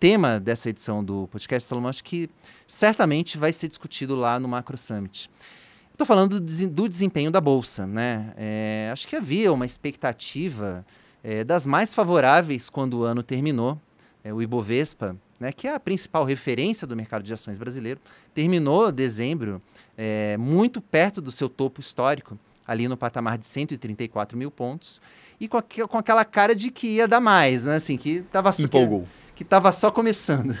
tema dessa edição do podcast Salomão, acho que certamente vai ser discutido lá no Macro Summit. Estou falando do desempenho da Bolsa. Né? É, acho que havia uma expectativa é, das mais favoráveis quando o ano terminou. É, o Ibovespa, né, que é a principal referência do mercado de ações brasileiro, terminou dezembro é, muito perto do seu topo histórico, ali no patamar de 134 mil pontos, e com, aqu com aquela cara de que ia dar mais, né? assim, que estava super que estava só começando.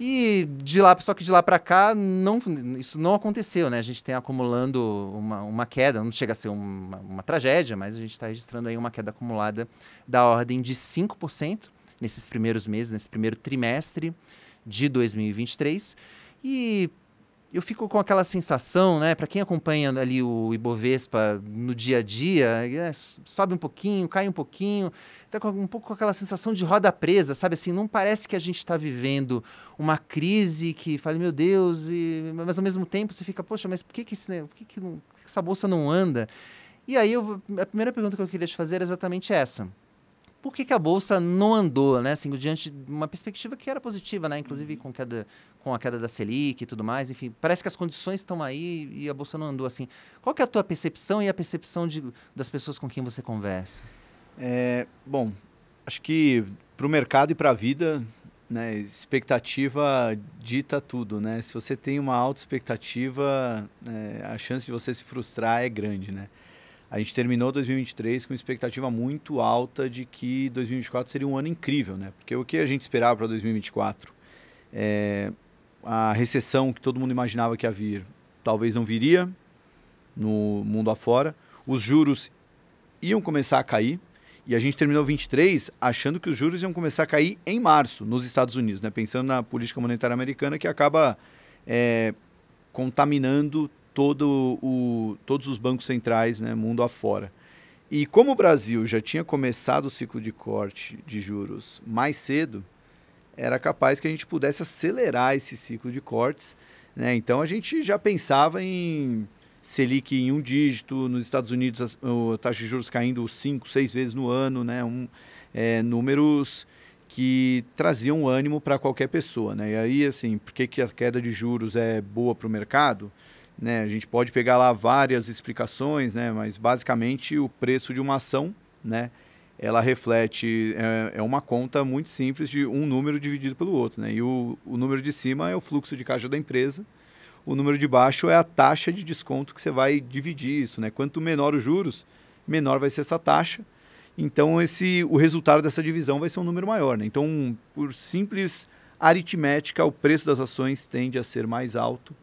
E de lá, só que de lá para cá, não, isso não aconteceu, né? A gente tem acumulando uma, uma queda, não chega a ser uma, uma tragédia, mas a gente está registrando aí uma queda acumulada da ordem de 5% nesses primeiros meses, nesse primeiro trimestre de 2023. E eu fico com aquela sensação, né? Para quem acompanha ali o Ibovespa no dia a dia, é, sobe um pouquinho, cai um pouquinho, tá com, um pouco com aquela sensação de roda presa, sabe? Assim, não parece que a gente está vivendo uma crise que fala, meu Deus, e... mas ao mesmo tempo você fica, poxa, mas por que, que, esse, por que, que, não, por que essa bolsa não anda? E aí eu, a primeira pergunta que eu queria te fazer é exatamente essa por que, que, a bolsa não andou, né? Assim, diante de uma perspectiva que era positiva, né? Inclusive uhum. com, queda, com a queda da Selic e tudo mais. Enfim, parece que as condições estão aí e a bolsa não andou assim. Qual que é a tua percepção e a percepção de, das pessoas com quem você conversa? É, bom, acho que para o mercado e para a vida, né, expectativa dita tudo, né? Se você tem uma alta expectativa, é, a chance de você se frustrar é grande, né? A gente terminou 2023 com expectativa muito alta de que 2024 seria um ano incrível, né? Porque o que a gente esperava para 2024? É, a recessão que todo mundo imaginava que ia vir talvez não viria no mundo afora. Os juros iam começar a cair. E a gente terminou 23 achando que os juros iam começar a cair em março nos Estados Unidos, né? pensando na política monetária americana que acaba é, contaminando todo o, todos os bancos centrais, né, mundo afora. E como o Brasil já tinha começado o ciclo de corte de juros mais cedo, era capaz que a gente pudesse acelerar esse ciclo de cortes. Né? Então a gente já pensava em Selic em um dígito, nos Estados Unidos a, a taxa de juros caindo cinco, seis vezes no ano, né? um, é, números que traziam ânimo para qualquer pessoa. Né? E aí, assim, por que, que a queda de juros é boa para o mercado? Né? A gente pode pegar lá várias explicações, né? mas basicamente o preço de uma ação, né? ela reflete, é, é uma conta muito simples de um número dividido pelo outro. Né? E o, o número de cima é o fluxo de caixa da empresa, o número de baixo é a taxa de desconto que você vai dividir isso, né? Quanto menor os juros, menor vai ser essa taxa. Então esse o resultado dessa divisão vai ser um número maior, né? Então, por simples aritmética, o preço das ações tende a ser mais alto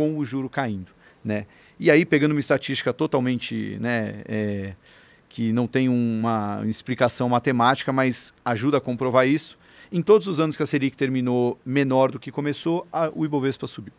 com o juro caindo. Né? E aí, pegando uma estatística totalmente né, é, que não tem uma explicação matemática, mas ajuda a comprovar isso, em todos os anos que a Selic terminou menor do que começou, a, o Ibovespa subiu.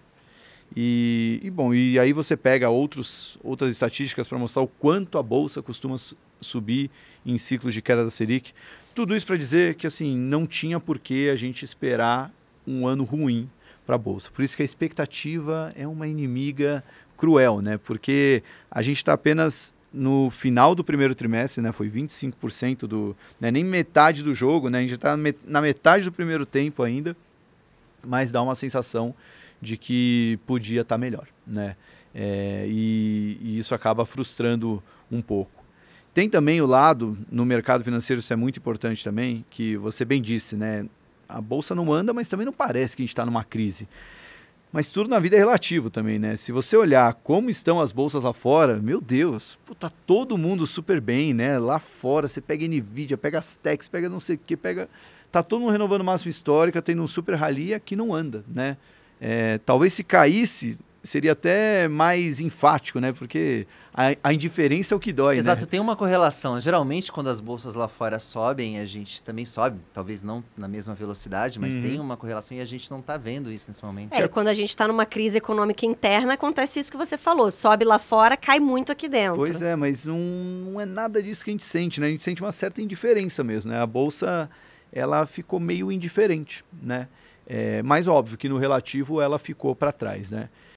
E, e, bom, e aí você pega outros, outras estatísticas para mostrar o quanto a bolsa costuma subir em ciclos de queda da Selic. Tudo isso para dizer que assim não tinha por que a gente esperar um ano ruim para a bolsa. Por isso que a expectativa é uma inimiga cruel, né? Porque a gente está apenas no final do primeiro trimestre, né? Foi 25% do, né, nem metade do jogo, né? A gente está met na metade do primeiro tempo ainda, mas dá uma sensação de que podia estar tá melhor, né? É, e, e isso acaba frustrando um pouco. Tem também o lado, no mercado financeiro isso é muito importante também, que você bem disse, né? a bolsa não anda, mas também não parece que a gente está numa crise. Mas tudo na vida é relativo também, né? Se você olhar como estão as bolsas lá fora, meu Deus, pô, tá todo mundo super bem, né? Lá fora, você pega Nvidia, pega as techs, pega não sei o que, pega. Tá todo mundo renovando máximo histórico tendo um super rally que não anda, né? É, talvez se caísse, seria até mais enfático, né? Porque a, a indiferença é o que dói, né? Exato, né? tem uma correlação. Geralmente, quando as bolsas lá fora sobem, a gente também sobe, talvez não na mesma velocidade, mas uhum. tem uma correlação e a gente não está vendo isso nesse momento. É, quando a gente está numa crise econômica interna, acontece isso que você falou. Sobe lá fora, cai muito aqui dentro. Pois é, mas não, não é nada disso que a gente sente, né? A gente sente uma certa indiferença mesmo, né? A bolsa, ela ficou meio indiferente, né? É, mais óbvio que no relativo ela ficou para trás, né?